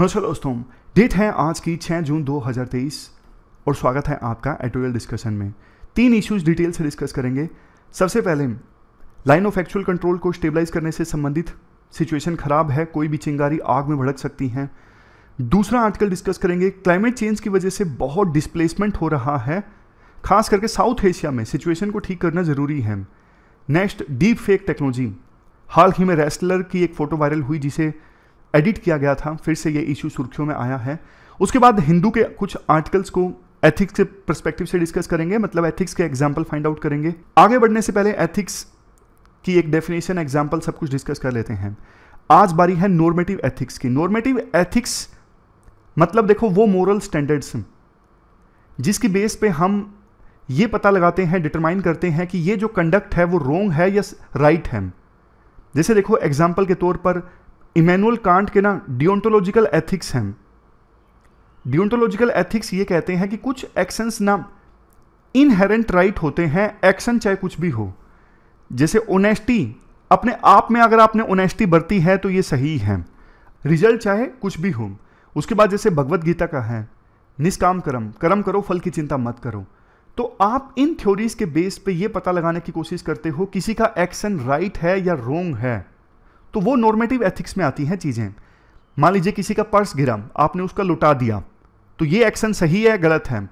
नमस्कार दोस्तों डेट है आज की 6 जून 2023 और स्वागत है आपका एटोरियल डिस्कशन में तीन इश्यूज डिटेल से डिस्कस करेंगे सबसे पहले लाइन ऑफ एक्चुअल कंट्रोल को स्टेबलाइज करने से संबंधित सिचुएशन खराब है कोई भी चिंगारी आग में भड़क सकती है दूसरा आर्टिकल डिस्कस करेंगे क्लाइमेट चेंज की वजह से बहुत डिस्प्लेसमेंट हो रहा है खास करके साउथ एशिया में सिचुएशन को ठीक करना ज़रूरी है नेक्स्ट डीप फेक टेक्नोलॉजी हाल ही में रेस्लर की एक फ़ोटो वायरल हुई जिसे एडिट किया गया था फिर से ये इशू सुर्खियों में आया है उसके बाद हिंदू के कुछ आर्टिकल्स को एथिक्स के परस्पेक्टिव से डिस्कस करेंगे मतलब एथिक्स के एग्जाम्पल फाइंड आउट करेंगे आगे बढ़ने से पहले एथिक्स की एक डेफिनेशन एग्जाम्पल सब कुछ डिस्कस कर लेते हैं आज बारी है नॉर्मेटिव एथिक्स की नॉर्मेटिव एथिक्स मतलब देखो वो मोरल स्टैंडर्ड्स जिसकी बेस पे हम ये पता लगाते हैं डिटरमाइन करते हैं कि ये जो कंडक्ट है वो रोंग है या राइट right है जैसे देखो एग्जाम्पल के तौर पर इमैनुअल कांट के ना डिओन्टोलॉजिकल एथिक्स हैं डिओंटोलॉजिकल एथिक्स ये कहते हैं कि कुछ एक्शंस ना इनहेरेंट राइट right होते हैं एक्शन चाहे कुछ भी हो जैसे ओनेस्टी अपने आप में अगर आपने ओनेस्टी बरती है तो ये सही है रिजल्ट चाहे कुछ भी हो उसके बाद जैसे भगवत गीता का है निष्काम कर्म कर्म करो फल की चिंता मत करो तो आप इन थ्योरीज के बेस पे ये पता लगाने की कोशिश करते हो किसी का एक्शन राइट right है या रोंग है तो वो नॉर्मेटिव एथिक्स में आती हैं चीज़ें मान लीजिए किसी का पर्स गिरा आपने उसका लुटा दिया तो ये एक्शन सही है गलत है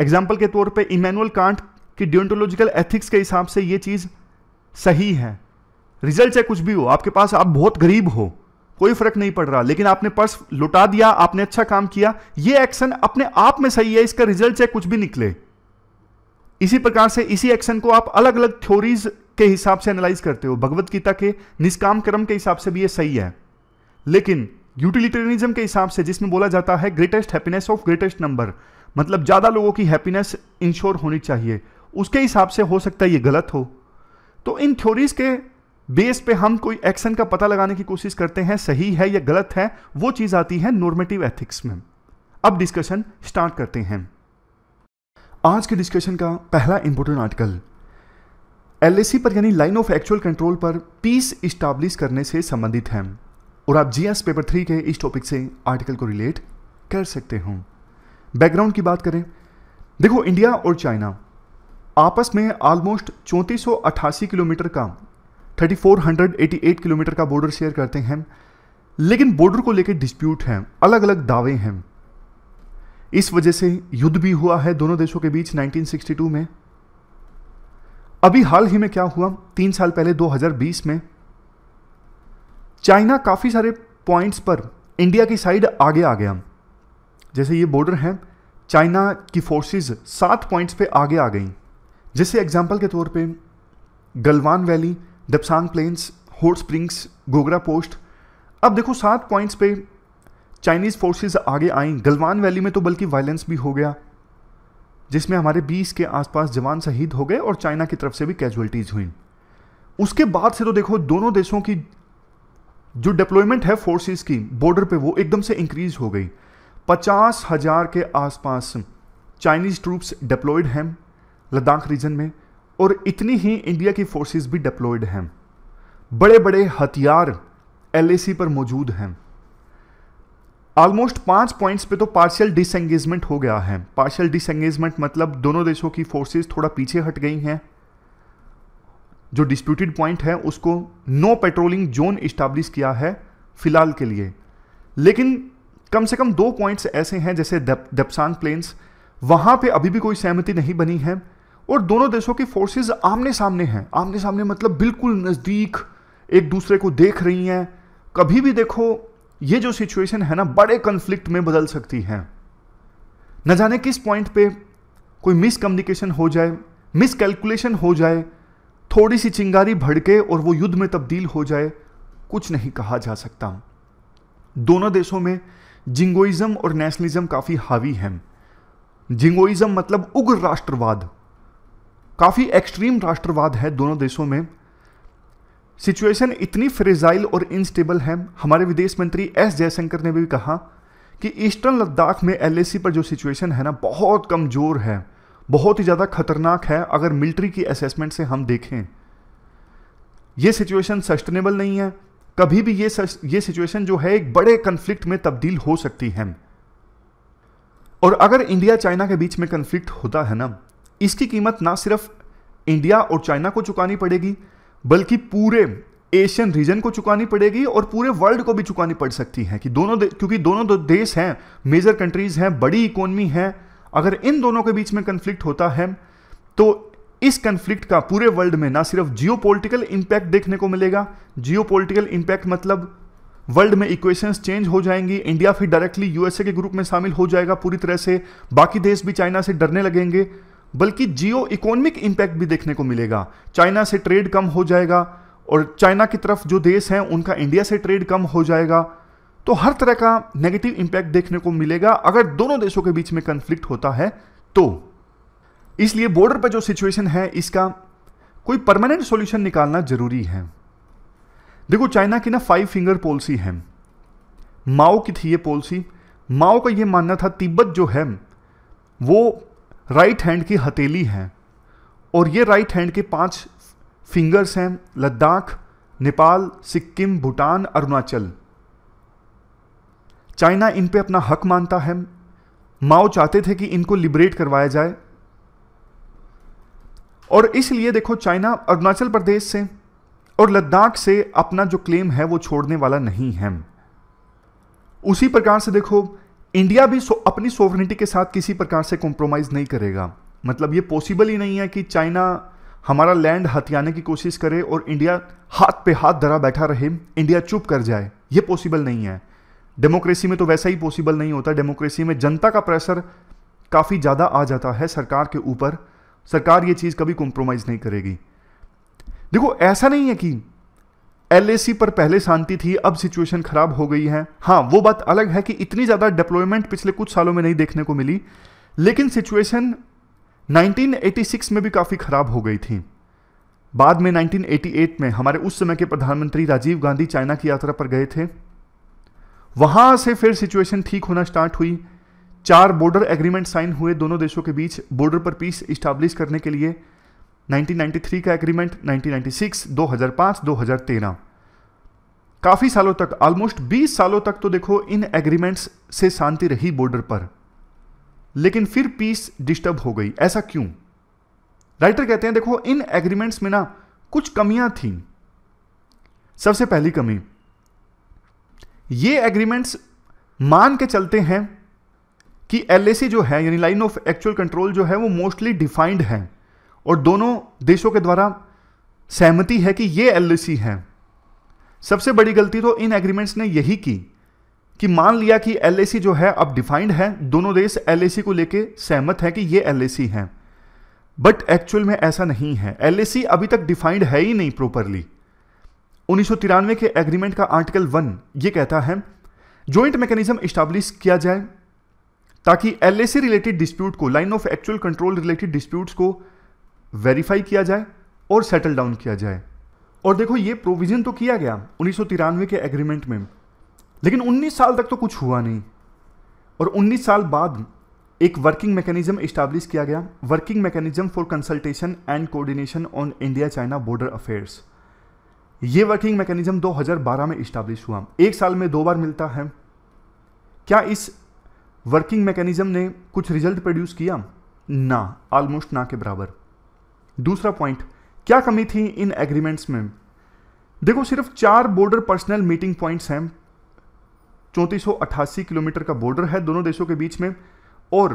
एग्जाम्पल के तौर पर इमैनुअल कांट की डिओन्टोलॉजिकल एथिक्स के हिसाब से ये चीज़ सही है रिजल्ट चाहे कुछ भी हो आपके पास आप बहुत गरीब हो कोई फर्क नहीं पड़ रहा लेकिन आपने पर्स लुटा दिया आपने अच्छा काम किया ये एक्शन अपने आप में सही है इसका रिजल्ट चाहे कुछ भी निकले इसी प्रकार से इसी एक्शन को आप अलग अलग थ्योरीज के हिसाब से एनालाइज करते हो भगवत गीता के निष्काम क्रम के हिसाब से भी ये सही है लेकिन यूटिलिटेरियनिज्म के हिसाब से जिसमें बोला जाता है greatest happiness of greatest number मतलब ज़्यादा लोगों की हैप्पीनेस इंश्योर होनी चाहिए उसके हिसाब से हो सकता है ये गलत हो तो इन थ्योरीज के बेस पे हम कोई एक्शन का पता लगाने की कोशिश करते हैं सही है या गलत है वो चीज़ आती है नॉर्मेटिव एथिक्स में अब डिस्कशन स्टार्ट करते हैं आज के डिस्कशन का पहला इंपॉर्टेंट आर्टिकल एल पर यानी लाइन ऑफ एक्चुअल कंट्रोल पर पीस इस्टाब्लिश करने से संबंधित है और आप जीएस पेपर थ्री के इस टॉपिक से आर्टिकल को रिलेट कर सकते हो बैकग्राउंड की बात करें देखो इंडिया और चाइना आपस में ऑलमोस्ट चौंतीस किलोमीटर का 3488 किलोमीटर का बॉर्डर शेयर करते हैं लेकिन बॉर्डर को लेकर डिस्प्यूट हैं अलग अलग दावे हैं इस वजह से युद्ध भी हुआ है दोनों देशों के बीच 1962 में अभी हाल ही में क्या हुआ तीन साल पहले 2020 में चाइना काफ़ी सारे पॉइंट्स पर इंडिया की साइड आगे आ गया जैसे ये बॉर्डर है चाइना की फोर्सेस सात पॉइंट्स पे आगे आ गई जैसे एग्जाम्पल के तौर पे Galwan valley Depsang plains hot springs Gogra post अब देखो सात पॉइंट्स पे चाइनीज़ फोर्सेस आगे आई गलवान वैली में तो बल्कि वायलेंस भी हो गया जिसमें हमारे 20 के आसपास जवान शहीद हो गए और चाइना की तरफ से भी कैजुअलिटीज़ हुई उसके बाद से तो देखो दोनों देशों की जो डिप्लॉयमेंट है फोर्सेस की बॉर्डर पे वो एकदम से इंक्रीज हो गई पचास हज़ार के आसपास चाइनीज़ ट्रूप्स डिप्लॉयड हैं लद्दाख रीजन में और इतनी ही इंडिया की फोर्सेस भी डिप्लॉयड हैं बड़े बड़े हथियार एलएसी पर मौजूद हैं ऑलमोस्ट पांच पॉइंट्स पे तो पार्शियल डिसंगेजमेंट हो गया है पार्शियल डिसंगेजमेंट मतलब दोनों देशों की फोर्सेस थोड़ा पीछे हट गई हैं जो डिस्प्यूटेड पॉइंट है उसको नो पेट्रोलिंग जोन इस्टाब्लिश किया है फिलहाल के लिए लेकिन कम से कम दो पॉइंट्स ऐसे हैं जैसे दपसान प्लेन्स वहां पे अभी भी कोई सहमति नहीं बनी है और दोनों देशों की फोर्सेज आमने सामने हैं आमने सामने मतलब बिल्कुल नज़दीक एक दूसरे को देख रही हैं कभी भी देखो ये जो सिचुएशन है ना बड़े कंफ्लिक्ट में बदल सकती है न जाने किस पॉइंट पे कोई मिसकम्युनिकेशन हो जाए मिसकैलकुलेशन हो जाए थोड़ी सी चिंगारी भड़के और वो युद्ध में तब्दील हो जाए कुछ नहीं कहा जा सकता दोनों देशों में जिंगोइज्म और नेशनलिज्म काफ़ी हावी हैं जिंगोइज्म मतलब उग्र राष्ट्रवाद काफ़ी एक्सट्रीम राष्ट्रवाद है दोनों देशों में सिचुएशन इतनी फ्रेजाइल और इनस्टेबल है हमारे विदेश मंत्री एस जयशंकर ने भी कहा कि ईस्टर्न लद्दाख में एल पर जो सिचुएशन है ना बहुत कमज़ोर है बहुत ही ज़्यादा खतरनाक है अगर मिलिट्री की असेसमेंट से हम देखें यह सिचुएशन सस्टेनेबल नहीं है कभी भी ये ये सिचुएशन जो है एक बड़े कन्फ्लिक्ट में तब्दील हो सकती है और अगर इंडिया चाइना के बीच में कन्फ्लिक्ट होता है ना इसकी कीमत ना सिर्फ इंडिया और चाइना को चुकानी पड़ेगी बल्कि पूरे एशियन रीजन को चुकानी पड़ेगी और पूरे वर्ल्ड को भी चुकानी पड़ सकती है कि दोनों क्योंकि दोनों दो देश हैं मेजर कंट्रीज हैं बड़ी इकोनमी है अगर इन दोनों के बीच में कंफ्लिक्ट होता है तो इस कंफ्लिक्ट का पूरे वर्ल्ड में ना सिर्फ जियोपॉलिटिकल इंपैक्ट देखने को मिलेगा जियोपॉलिटिकल इंपैक्ट मतलब वर्ल्ड में इक्वेशंस चेंज हो जाएंगी इंडिया फिर डायरेक्टली यूएसए के ग्रुप में शामिल हो जाएगा पूरी तरह से बाकी देश भी चाइना से डरने लगेंगे बल्कि जियो इकोनॉमिक इंपैक्ट भी देखने को मिलेगा चाइना से ट्रेड कम हो जाएगा और चाइना की तरफ जो देश हैं उनका इंडिया से ट्रेड कम हो जाएगा तो हर तरह का नेगेटिव इंपैक्ट देखने को मिलेगा अगर दोनों देशों के बीच में कंफ्लिक्ट होता है तो इसलिए बॉर्डर पर जो सिचुएशन है इसका कोई परमानेंट सॉल्यूशन निकालना जरूरी है देखो चाइना की ना फाइव फिंगर पॉलिसी है माओ की थी ये पॉलिसी माओ का ये मानना था तिब्बत जो है वो राइट हैंड की हथेली है और ये राइट हैंड के पांच फिंगर्स हैं लद्दाख नेपाल सिक्किम भूटान अरुणाचल चाइना इन पे अपना हक मानता है माओ चाहते थे कि इनको लिबरेट करवाया जाए और इसलिए देखो चाइना अरुणाचल प्रदेश से और लद्दाख से अपना जो क्लेम है वो छोड़ने वाला नहीं है उसी प्रकार से देखो इंडिया भी सो, अपनी सोवरेनिटी के साथ किसी प्रकार से कॉम्प्रोमाइज़ नहीं करेगा मतलब ये पॉसिबल ही नहीं है कि चाइना हमारा लैंड हथियाने की कोशिश करे और इंडिया हाथ पे हाथ धरा बैठा रहे इंडिया चुप कर जाए ये पॉसिबल नहीं है डेमोक्रेसी में तो वैसा ही पॉसिबल नहीं होता डेमोक्रेसी में जनता का प्रेशर काफ़ी ज़्यादा आ जाता है सरकार के ऊपर सरकार ये चीज़ कभी कॉम्प्रोमाइज़ नहीं करेगी देखो ऐसा नहीं है कि एलएसी पर पहले शांति थी अब सिचुएशन खराब हो गई है हाँ वो बात अलग है कि इतनी ज़्यादा डिप्लॉयमेंट पिछले कुछ सालों में नहीं देखने को मिली लेकिन सिचुएशन 1986 में भी काफ़ी ख़राब हो गई थी बाद में 1988 में हमारे उस समय के प्रधानमंत्री राजीव गांधी चाइना की यात्रा पर गए थे वहां से फिर सिचुएशन ठीक होना स्टार्ट हुई चार बॉर्डर एग्रीमेंट साइन हुए दोनों देशों के बीच बॉर्डर पर पीस इस्टाब्लिश करने के लिए 1993 का एग्रीमेंट 1996, 2005, 2013 काफ़ी सालों तक ऑलमोस्ट 20 सालों तक तो देखो इन एग्रीमेंट्स से शांति रही बॉर्डर पर लेकिन फिर पीस डिस्टर्ब हो गई ऐसा क्यों राइटर कहते हैं देखो इन एग्रीमेंट्स में ना कुछ कमियां थी सबसे पहली कमी ये एग्रीमेंट्स मान के चलते हैं कि एलएसी जो है यानी लाइन ऑफ एक्चुअल कंट्रोल जो है वो मोस्टली डिफाइंड है और दोनों देशों के द्वारा सहमति है कि ये एल है सबसे बड़ी गलती तो इन एग्रीमेंट्स ने यही की कि मान लिया कि एल जो है अब डिफाइंड है दोनों देश एल को लेके सहमत है कि ये एल है बट एक्चुअल में ऐसा नहीं है एल अभी तक डिफाइंड है ही नहीं प्रॉपरली उन्नीस के एग्रीमेंट का आर्टिकल वन ये कहता है ज्वाइंट मैकेनिज्म इस्टाब्लिश किया जाए ताकि एल रिलेटेड डिस्प्यूट को line of actual control related disputes को वेरीफाई किया जाए और सेटल डाउन किया जाए और देखो ये प्रोविज़न तो किया गया उन्नीस के एग्रीमेंट में लेकिन 19 साल तक तो कुछ हुआ नहीं और 19 साल बाद एक वर्किंग मैकेनिज्म इस्टेब्लिश किया गया working mechanism for consultation and coordination on India China border affairs ये वर्किंग मैकेनिज्म 2012 में इस्टेब्लिश हुआ एक साल में दो बार मिलता है क्या इस वर्किंग मैकेनिज्म ने कुछ रिजल्ट प्रोड्यूस किया ना ऑलमोस्ट ना के बराबर दूसरा पॉइंट क्या कमी थी इन एग्रीमेंट्स में देखो सिर्फ चार बॉर्डर पर्सनल मीटिंग पॉइंट्स हैं चौंतीस किलोमीटर का बॉर्डर है दोनों देशों के बीच में और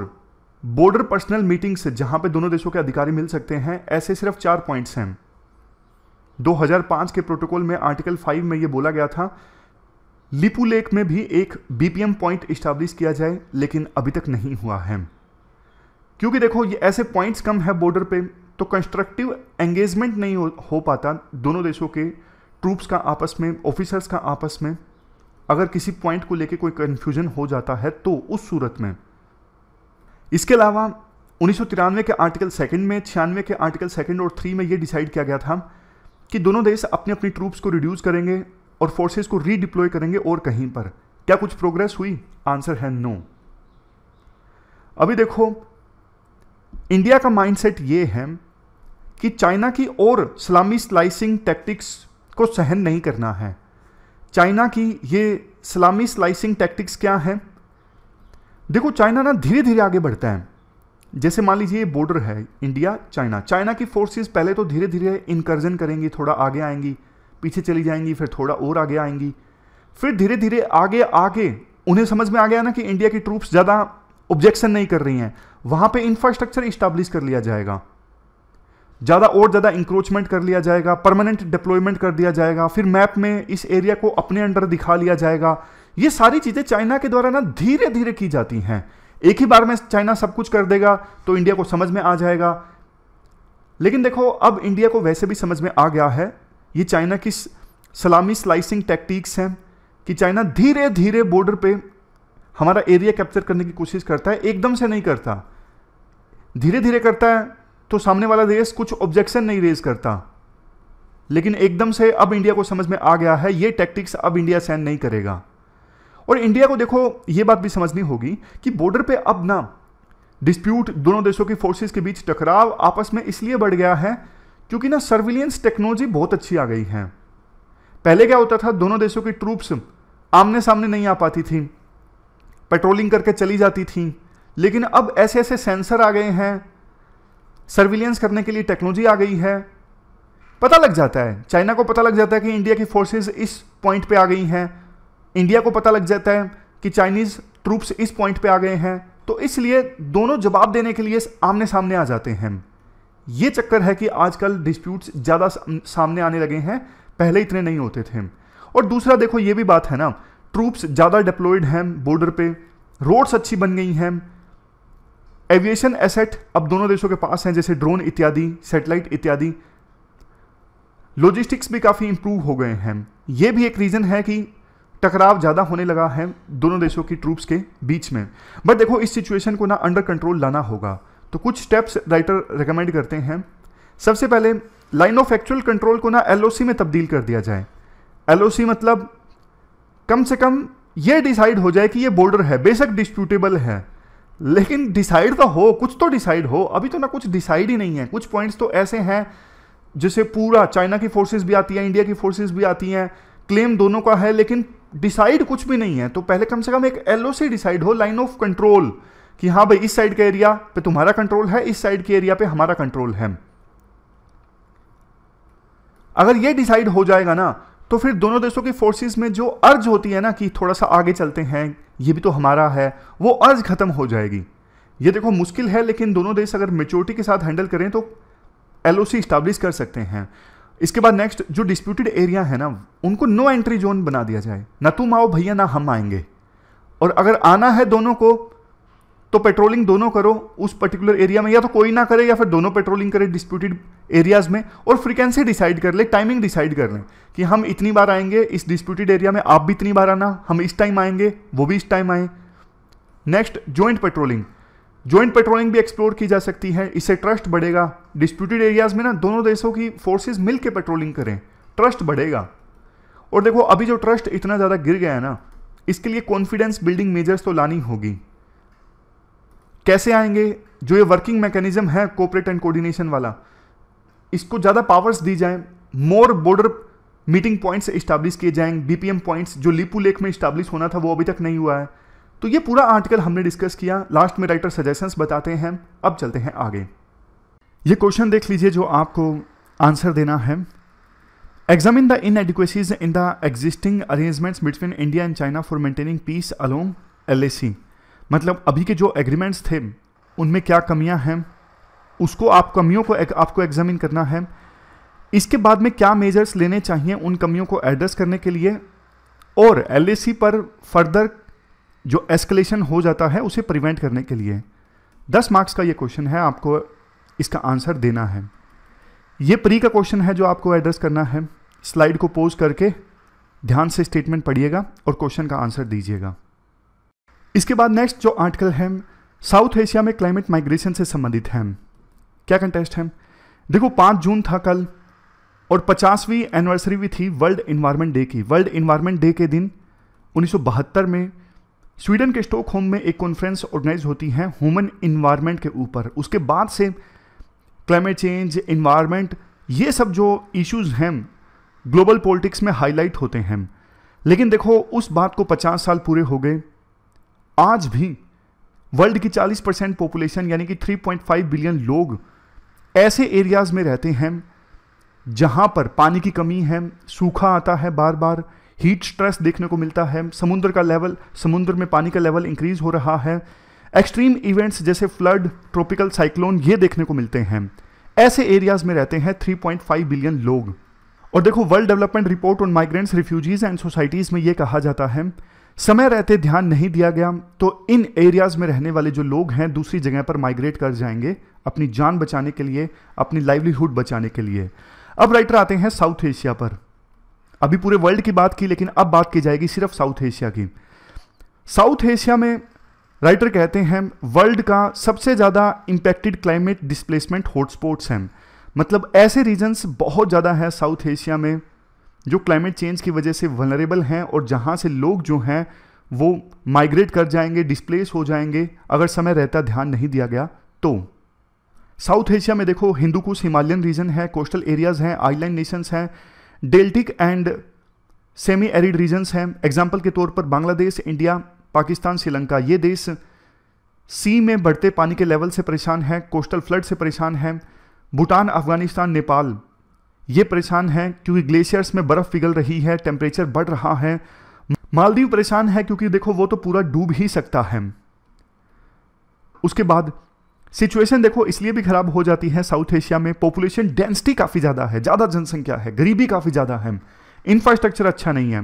बॉर्डर पर्सनल मीटिंग से जहां पे दोनों देशों के अधिकारी मिल सकते हैं ऐसे सिर्फ चार पॉइंट्स हैं 2005 के प्रोटोकॉल में आर्टिकल 5 में यह बोला गया था लिपू लेक में भी एक बीपीएम पॉइंट इस्टाब्लिश किया जाए लेकिन अभी तक नहीं हुआ है क्योंकि देखो ये ऐसे पॉइंट्स कम है बॉर्डर पे तो कंस्ट्रक्टिव एंगेजमेंट नहीं हो, हो पाता दोनों देशों के ट्रूप्स का आपस में ऑफिसर्स का आपस में अगर किसी पॉइंट को लेके कोई कंफ्यूजन हो जाता है तो उस सूरत में इसके अलावा उन्नीस के आर्टिकल सेकंड में छियानवे के आर्टिकल सेकंड और थ्री में ये डिसाइड किया गया था कि दोनों देश अपने अपने ट्रूप्स को रिड्यूस करेंगे और फोर्सेस को रीडिप्लॉय करेंगे और कहीं पर क्या कुछ प्रोग्रेस हुई आंसर है नो अभी देखो इंडिया का माइंडसेट ये है कि चाइना की और सलामी स्लाइसिंग टैक्टिक्स को सहन नहीं करना है चाइना की ये सलामी स्लाइसिंग टैक्टिक्स क्या है देखो चाइना ना धीरे धीरे आगे बढ़ता है जैसे मान लीजिए ये बॉर्डर है इंडिया चाइना चाइना की फोर्सेस पहले तो धीरे धीरे इनकर्जन करेंगी थोड़ा आगे आएंगी पीछे चली जाएंगी फिर थोड़ा और आगे आएंगी फिर धीरे धीरे आगे आगे उन्हें समझ में आ गया ना कि इंडिया की ट्रूप्स ज़्यादा ऑब्जेक्शन नहीं कर रही हैं वहां पे इंफ्रास्ट्रक्चर इस्टाब्लिश कर लिया जाएगा ज़्यादा और ज़्यादा इंक्रोचमेंट कर लिया जाएगा परमानेंट डिप्लॉयमेंट कर दिया जाएगा फिर मैप में इस एरिया को अपने अंडर दिखा लिया जाएगा ये सारी चीज़ें चाइना के द्वारा ना धीरे धीरे की जाती हैं एक ही बार में चाइना सब कुछ कर देगा तो इंडिया को समझ में आ जाएगा लेकिन देखो अब इंडिया को वैसे भी समझ में आ गया है ये चाइना की सलामी स्लाइसिंग टैक्टिक्स हैं कि चाइना धीरे धीरे बॉर्डर पे हमारा एरिया कैप्चर करने की कोशिश करता है एकदम से नहीं करता धीरे धीरे करता है तो सामने वाला देश कुछ ऑब्जेक्शन नहीं रेज करता लेकिन एकदम से अब इंडिया को समझ में आ गया है ये टैक्टिक्स अब इंडिया सहन नहीं करेगा और इंडिया को देखो ये बात भी समझनी होगी कि बॉर्डर पे अब ना डिस्प्यूट दोनों देशों की फोर्सेस के बीच टकराव आपस में इसलिए बढ़ गया है क्योंकि ना सर्विलियंस टेक्नोलॉजी बहुत अच्छी आ गई है पहले क्या होता था दोनों देशों की ट्रूप्स आमने सामने नहीं आ पाती थी पेट्रोलिंग करके चली जाती थी लेकिन अब ऐसे ऐसे सेंसर आ गए हैं सर्विलियंस करने के लिए टेक्नोलॉजी आ गई है पता लग जाता है चाइना को पता लग जाता है कि इंडिया की फोर्सेस इस पॉइंट पे आ गई हैं इंडिया को पता लग जाता है कि चाइनीज़ ट्रूप्स इस पॉइंट पे आ गए हैं तो इसलिए दोनों जवाब देने के लिए आमने सामने आ जाते हैं ये चक्कर है कि आजकल डिस्प्यूट्स ज़्यादा सामने आने लगे हैं पहले इतने नहीं होते थे और दूसरा देखो ये भी बात है ना ट्रूप्स ज़्यादा डिप्लॉयड हैं बॉर्डर पे रोड्स अच्छी बन गई हैं एविएशन एसेट अब दोनों देशों के पास हैं जैसे ड्रोन इत्यादि सैटेलाइट इत्यादि लॉजिस्टिक्स भी काफ़ी इंप्रूव हो गए हैं ये भी एक रीज़न है कि टकराव ज़्यादा होने लगा है दोनों देशों की ट्रूप्स के बीच में बट देखो इस सिचुएशन को ना अंडर कंट्रोल लाना होगा तो कुछ स्टेप्स राइटर रिकमेंड करते हैं सबसे पहले लाइन ऑफ एक्चुअल कंट्रोल को ना एल में तब्दील कर दिया जाए एल मतलब कम से कम ये डिसाइड हो जाए कि ये बॉर्डर है बेशक डिस्प्यूटेबल है लेकिन डिसाइड तो हो कुछ तो डिसाइड हो अभी तो ना कुछ डिसाइड ही नहीं है कुछ पॉइंट्स तो ऐसे हैं जिसे पूरा चाइना की फोर्सेस भी आती हैं इंडिया की फोर्सेस भी आती हैं क्लेम दोनों का है लेकिन डिसाइड कुछ भी नहीं है तो पहले कम से कम एक एल डिसाइड हो लाइन ऑफ कंट्रोल कि हाँ भाई इस साइड के एरिया पे तुम्हारा कंट्रोल है इस साइड के एरिया पे हमारा कंट्रोल है अगर ये डिसाइड हो जाएगा ना तो फिर दोनों देशों की फोर्सेस में जो अर्ज होती है ना कि थोड़ा सा आगे चलते हैं ये भी तो हमारा है वो अर्ज खत्म हो जाएगी ये देखो मुश्किल है लेकिन दोनों देश अगर मेच्योरिटी के साथ हैंडल करें तो एल ओ कर सकते हैं इसके बाद नेक्स्ट जो डिस्प्यूटेड एरिया है ना उनको नो एंट्री जोन बना दिया जाए ना तुम आओ भैया ना हम आएंगे और अगर आना है दोनों को तो पेट्रोलिंग दोनों करो उस पर्टिकुलर एरिया में या तो कोई ना करे या फिर दोनों पेट्रोलिंग करे डिस्प्यूटेड एरियाज़ में और फ्रीक्वेंसी डिसाइड कर ले टाइमिंग डिसाइड कर लें कि हम इतनी बार आएंगे इस डिस्प्यूटेड एरिया में आप भी इतनी बार आना हम इस टाइम आएंगे वो भी इस टाइम आए next joint patrolling joint patrolling भी एक्सप्लोर की जा सकती है इससे ट्रस्ट बढ़ेगा डिस्प्यूटेड एरियाज़ में ना दोनों देशों की फोर्सेज मिल पेट्रोलिंग करें ट्रस्ट बढ़ेगा और देखो अभी जो ट्रस्ट इतना ज़्यादा गिर गया है ना इसके लिए कॉन्फिडेंस बिल्डिंग मेजर्स तो लानी होगी कैसे आएंगे जो ये वर्किंग मैकेनिज्म है कॉपरेट एंड कोऑर्डिनेशन वाला इसको ज़्यादा पावर्स दी जाएं more border meeting points establish किए जाएं बीपीएम पॉइंट्स जो लिपू लेक में इस्टाब्लिश होना था वो अभी तक नहीं हुआ है तो ये पूरा आर्टिकल हमने डिस्कस किया लास्ट में राइटर सजेशंस बताते हैं अब चलते हैं आगे ये क्वेश्चन देख लीजिए जो आपको आंसर देना है examine the inadequacies in the existing arrangements between India and China for maintaining peace along LAC. मतलब अभी के जो एग्रीमेंट्स थे उनमें क्या कमियां हैं उसको आप कमियों को आपको एग्जामिन करना है इसके बाद में क्या मेजर्स लेने चाहिए उन कमियों को एड्रेस करने के लिए और एल पर फर्दर जो एस्केलेशन हो जाता है उसे प्रिवेंट करने के लिए दस मार्क्स का ये क्वेश्चन है आपको इसका आंसर देना है ये प्री का क्वेश्चन है जो आपको एड्रेस करना है स्लाइड को पोज करके ध्यान से स्टेटमेंट पढ़िएगा और क्वेश्चन का आंसर दीजिएगा इसके बाद नेक्स्ट जो आर्टिकल है साउथ एशिया में क्लाइमेट माइग्रेशन से संबंधित है क्या कंटेस्ट है देखो पांच जून था कल और पचासवीं एनिवर्सरी भी थी वर्ल्ड इन्वायरमेंट डे की वर्ल्ड इन्वायरमेंट डे के दिन 1972 में स्वीडन के होम में एक कॉन्फ्रेंस ऑर्गेनाइज होती है ह्यूमन इन्वायरमेंट के ऊपर उसके बाद से क्लाइमेट चेंज इन्वायरमेंट ये सब जो इश्यूज हैं ग्लोबल पॉलिटिक्स में हाईलाइट होते हैं लेकिन देखो उस बात को 50 साल पूरे हो गए आज भी वर्ल्ड की 40 परसेंट पॉपुलेशन यानी कि 3.5 बिलियन लोग ऐसे एरियाज में रहते हैं जहां पर पानी की कमी है सूखा आता है बार बार हीट स्ट्रेस देखने को मिलता है समुद्र का लेवल समुद्र में पानी का लेवल इंक्रीज हो रहा है एक्सट्रीम इवेंट्स जैसे फ्लड ट्रॉपिकल साइक्लोन ये देखने को मिलते हैं ऐसे एरियाज में रहते हैं 3.5 बिलियन लोग और देखो world development report on migrants refugees and societies में ये कहा जाता है समय रहते ध्यान नहीं दिया गया तो इन एरियाज में रहने वाले जो लोग हैं दूसरी जगह पर माइग्रेट कर जाएंगे अपनी जान बचाने के लिए अपनी लाइवलीहुड बचाने के लिए अब राइटर आते हैं साउथ एशिया पर अभी पूरे वर्ल्ड की बात की लेकिन अब बात की जाएगी सिर्फ साउथ एशिया की साउथ एशिया में राइटर कहते हैं वर्ल्ड का सबसे ज़्यादा इंपैक्टेड क्लाइमेट डिस्प्लेसमेंट हॉटस्पॉट्स हैं मतलब ऐसे रीजन्स बहुत ज़्यादा हैं साउथ एशिया में जो क्लाइमेट चेंज की वजह से वनरेबल हैं और जहाँ से लोग जो हैं वो माइग्रेट कर जाएंगे डिस्प्लेस हो जाएंगे अगर समय रहता ध्यान नहीं दिया गया तो साउथ एशिया में देखो कुश हिमालयन रीजन है कोस्टल एरियाज हैं आइलैंड नेशंस हैं deltaic and semi arid regions हैं एग्जाम्पल के तौर पर बांग्लादेश इंडिया पाकिस्तान श्रीलंका ये देश सी में बढ़ते पानी के लेवल से परेशान हैं कोस्टल फ्लड से परेशान हैं भूटान अफगानिस्तान नेपाल ये परेशान हैं क्योंकि ग्लेशियर्स में बर्फ़ पिघल रही है टेम्परेचर बढ़ रहा है मालदीव परेशान है क्योंकि देखो वो तो पूरा डूब ही सकता है उसके बाद सिचुएशन देखो इसलिए भी खराब हो जाती है साउथ एशिया में पॉपुलेशन डेंसिटी काफ़ी ज़्यादा है ज़्यादा जनसंख्या है गरीबी काफ़ी ज़्यादा है इंफ्रास्ट्रक्चर अच्छा नहीं है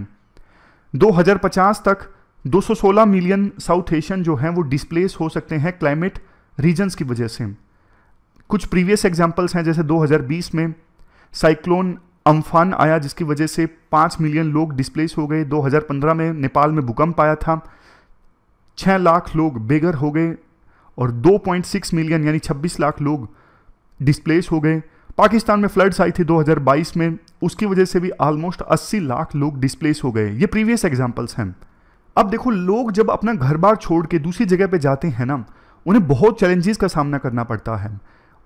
2050 तक 216 मिलियन साउथ एशियन जो हैं वो डिस्प्लेस हो सकते हैं क्लाइमेट रीजन्स की वजह से कुछ प्रीवियस एग्जाम्पल्स हैं जैसे 2020 में साइक्लोन अम्फान आया जिसकी वजह से पाँच मिलियन लोग डिस्प्लेस हो गए 2015 में नेपाल में भूकंप आया था छः लाख लोग बेघर हो गए और 2.6 मिलियन यानी 26 लाख लोग डिस्प्लेस हो गए पाकिस्तान में फ्लड्स आई थी 2022 में उसकी वजह से भी ऑलमोस्ट 80 लाख लोग डिस्प्लेस हो गए ये प्रीवियस एग्जाम्पल्स हैं अब देखो लोग जब अपना घर बार छोड़ के दूसरी जगह पर जाते हैं ना उन्हें बहुत चैलेंजेस का सामना करना पड़ता है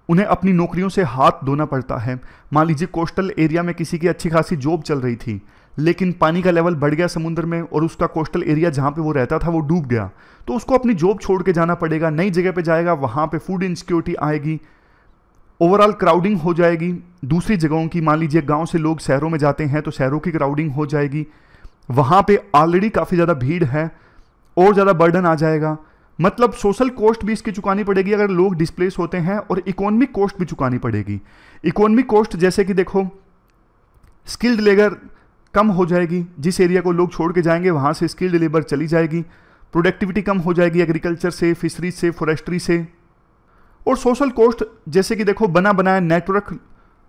उन्हें अपनी नौकरियों से हाथ धोना पड़ता है मान लीजिए कोस्टल एरिया में किसी की अच्छी खासी जॉब चल रही थी लेकिन पानी का लेवल बढ़ गया समुद्र में और उसका कोस्टल एरिया जहाँ पे वो रहता था वो डूब गया तो उसको अपनी जॉब छोड़ के जाना पड़ेगा नई जगह पे जाएगा वहाँ पे फूड इनसिक्योरिटी आएगी ओवरऑल क्राउडिंग हो जाएगी दूसरी जगहों की मान लीजिए गांव से लोग शहरों में जाते हैं तो शहरों की क्राउडिंग हो जाएगी वहाँ पे ऑलरेडी काफ़ी ज़्यादा भीड़ है और ज़्यादा बर्डन आ जाएगा मतलब सोशल कॉस्ट भी इसकी चुकानी पड़ेगी अगर लोग डिस्प्लेस होते हैं और इकोनॉमिक कॉस्ट भी चुकानी पड़ेगी इकोनॉमिक कॉस्ट जैसे कि देखो स्किल्ड लेबर कम हो जाएगी जिस एरिया को लोग छोड़ के जाएंगे वहाँ से स्किल्ड लेबर चली जाएगी प्रोडक्टिविटी कम हो जाएगी एग्रीकल्चर से फिशरीज से फॉरेस्ट्री से और सोशल कॉस्ट जैसे कि देखो बना बनाया नेटवर्क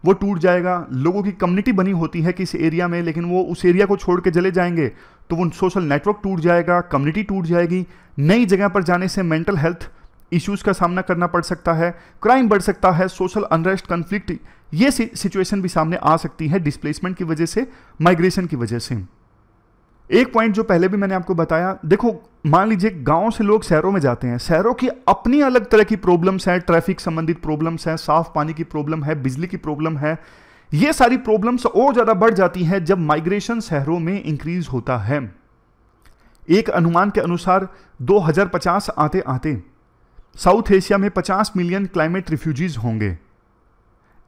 वो टूट जाएगा लोगों की कम्युनिटी बनी होती है किसी एरिया में लेकिन वो उस एरिया को छोड़ के चले जाएंगे तो वो सोशल नेटवर्क टूट जाएगा कम्युनिटी टूट जाएगी नई जगह पर जाने से मेंटल हेल्थ इश्यूज का सामना करना पड़ सकता है क्राइम बढ़ सकता है सोशल अनरेस्ट कन्फ्लिक्ट ये सिचुएशन भी सामने आ सकती है डिस्प्लेसमेंट की वजह से माइग्रेशन की वजह से एक पॉइंट जो पहले भी मैंने आपको बताया देखो मान लीजिए गांव से लोग शहरों में जाते हैं शहरों की अपनी अलग तरह की प्रॉब्लम्स हैं ट्रैफिक संबंधित प्रॉब्लम्स हैं साफ पानी की प्रॉब्लम है बिजली की प्रॉब्लम है ये सारी प्रॉब्लम्स और ज़्यादा बढ़ जाती हैं जब माइग्रेशन शहरों में इंक्रीज होता है एक अनुमान के अनुसार 2050 आते आते साउथ एशिया में 50 मिलियन क्लाइमेट रिफ्यूजीज होंगे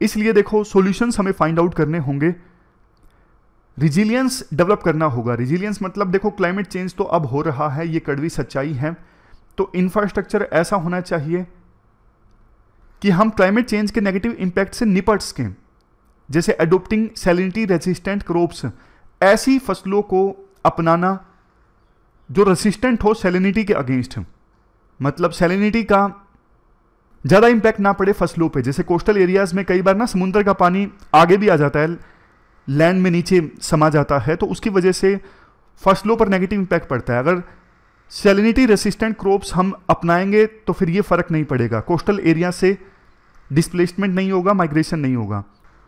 इसलिए देखो सॉल्यूशंस हमें फाइंड आउट करने होंगे रिजिलियंस डेवलप करना होगा रिजिलियंस मतलब देखो क्लाइमेट चेंज तो अब हो रहा है ये कड़वी सच्चाई है तो इंफ्रास्ट्रक्चर ऐसा होना चाहिए कि हम क्लाइमेट चेंज के नेगेटिव इंपैक्ट से निपट सकें जैसे एडोप्टिंग सेलिनिटी रेजिस्टेंट क्रॉप्स ऐसी फसलों को अपनाना जो रेजिस्टेंट हो सेलिनिटी के अगेंस्ट मतलब सेलिनिटी का ज़्यादा इम्पैक्ट ना पड़े फसलों पे जैसे कोस्टल एरियाज़ में कई बार ना समुंदर का पानी आगे भी आ जाता है लैंड में नीचे समा जाता है तो उसकी वजह से फसलों पर नेगेटिव इम्पैक्ट पड़ता है अगर सेलिनिटी रेसिस्टेंट क्रॉप्स हम अपनाएंगे तो फिर ये फ़र्क नहीं पड़ेगा कोस्टल एरिया से डिस्प्लेसमेंट नहीं होगा माइग्रेशन नहीं होगा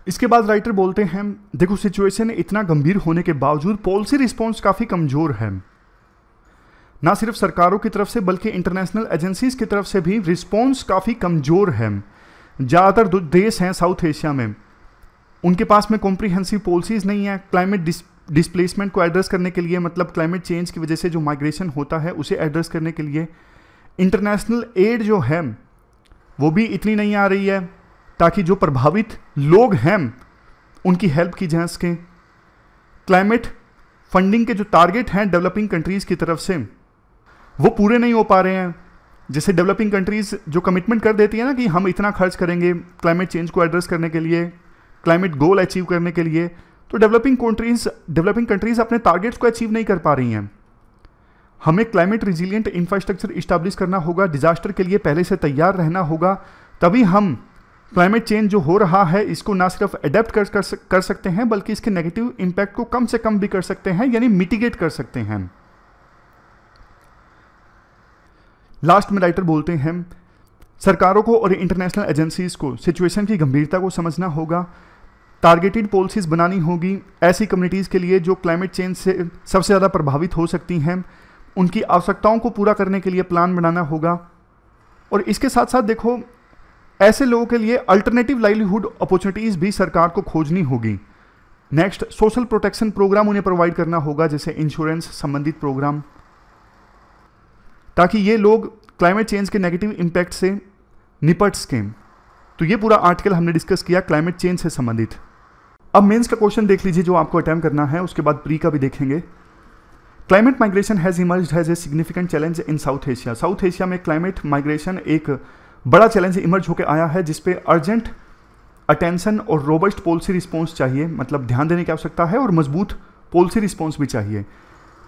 इसके बाद राइटर बोलते हैं देखो सिचुएशन इतना गंभीर होने के बावजूद पॉलिसी रिस्पॉन्स काफ़ी कमज़ोर है ना सिर्फ सरकारों की तरफ से बल्कि इंटरनेशनल एजेंसीज की तरफ से भी रिस्पॉन्स काफ़ी कमज़ोर है ज़्यादातर देश हैं साउथ एशिया में उनके पास में कॉम्प्रीहेंसिव पॉलिसीज़ नहीं है क्लाइमेट डिस डिस्प्लेसमेंट को एड्रेस करने के लिए मतलब क्लाइमेट चेंज की वजह से जो माइग्रेशन होता है उसे एड्रेस करने के लिए इंटरनेशनल एड जो है वो भी इतनी नहीं आ रही है ताकि जो प्रभावित लोग हैं उनकी हेल्प की जा सकें क्लाइमेट फंडिंग के जो टारगेट हैं डेवलपिंग कंट्रीज़ की तरफ से वो पूरे नहीं हो पा रहे हैं जैसे डेवलपिंग कंट्रीज़ जो कमिटमेंट कर देती है ना कि हम इतना खर्च करेंगे क्लाइमेट चेंज को एड्रेस करने के लिए क्लाइमेट गोल अचीव करने के लिए तो डेवलपिंग कंट्रीज डेवलपिंग कंट्रीज़ अपने टारगेट्स को अचीव नहीं कर पा रही हैं हमें क्लाइमेट रिजिलियंट इंफ्रास्ट्रक्चर इस्टेब्लिश करना होगा डिजास्टर के लिए पहले से तैयार रहना होगा तभी हम क्लाइमेट चेंज जो हो रहा है इसको ना सिर्फ अडेप्ट कर कर, कर सकते हैं बल्कि इसके नेगेटिव इम्पैक्ट को कम से कम भी कर सकते हैं यानी मिटिगेट कर सकते हैं लास्ट में राइटर बोलते हैं सरकारों को और इंटरनेशनल एजेंसीज को सिचुएशन की गंभीरता को समझना होगा टारगेटेड पॉलिसीज बनानी होगी ऐसी कम्युनिटीज़ के लिए जो क्लाइमेट चेंज से सबसे ज़्यादा प्रभावित हो सकती हैं उनकी आवश्यकताओं को पूरा करने के लिए प्लान बनाना होगा और इसके साथ साथ देखो ऐसे लोगों के लिए अल्टरनेटिव लाइवलीहुड अपॉर्चुनिटीज भी सरकार को खोजनी होगी नेक्स्ट सोशल प्रोटेक्शन प्रोग्राम उन्हें प्रोवाइड करना होगा जैसे इंश्योरेंस संबंधित प्रोग्राम ताकि ये लोग क्लाइमेट चेंज के नेगेटिव इंपैक्ट से निपट सकें तो ये पूरा आर्टिकल हमने डिस्कस किया क्लाइमेट चेंज से संबंधित अब मेंस का क्वेश्चन देख लीजिए जो आपको अटैम्प करना है उसके बाद प्री का भी देखेंगे climate migration has emerge has a significant challenge in South Asia South Asia में क्लाइमेट माइग्रेशन एक बड़ा चैलेंज इमर्ज होकर आया है जिसपे अर्जेंट अटेंशन और रोबस्ट पॉलिसी रिस्पॉन्स चाहिए मतलब ध्यान देने की आवश्यकता है और मजबूत पॉलिसी रिस्पॉन्स भी चाहिए